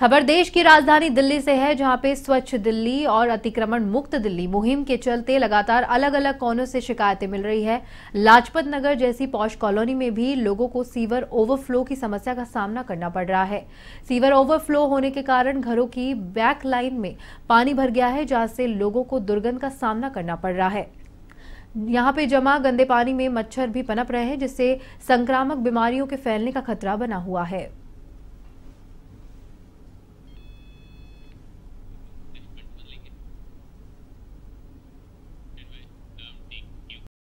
खबर देश की राजधानी दिल्ली से है जहां पे स्वच्छ दिल्ली और अतिक्रमण मुक्त दिल्ली मुहिम के चलते लगातार अलग अलग कोनों से शिकायतें मिल रही है लाजपत नगर जैसी पौष कॉलोनी में भी लोगों को सीवर ओवरफ्लो की समस्या का सामना करना पड़ रहा है सीवर ओवरफ्लो होने के कारण घरों की बैक लाइन में पानी भर गया है जहां से लोगों को दुर्गंध का सामना करना पड़ रहा है यहाँ पे जमा गंदे पानी में मच्छर भी पनप रहे हैं जिससे संक्रामक बीमारियों के फैलने का खतरा बना हुआ है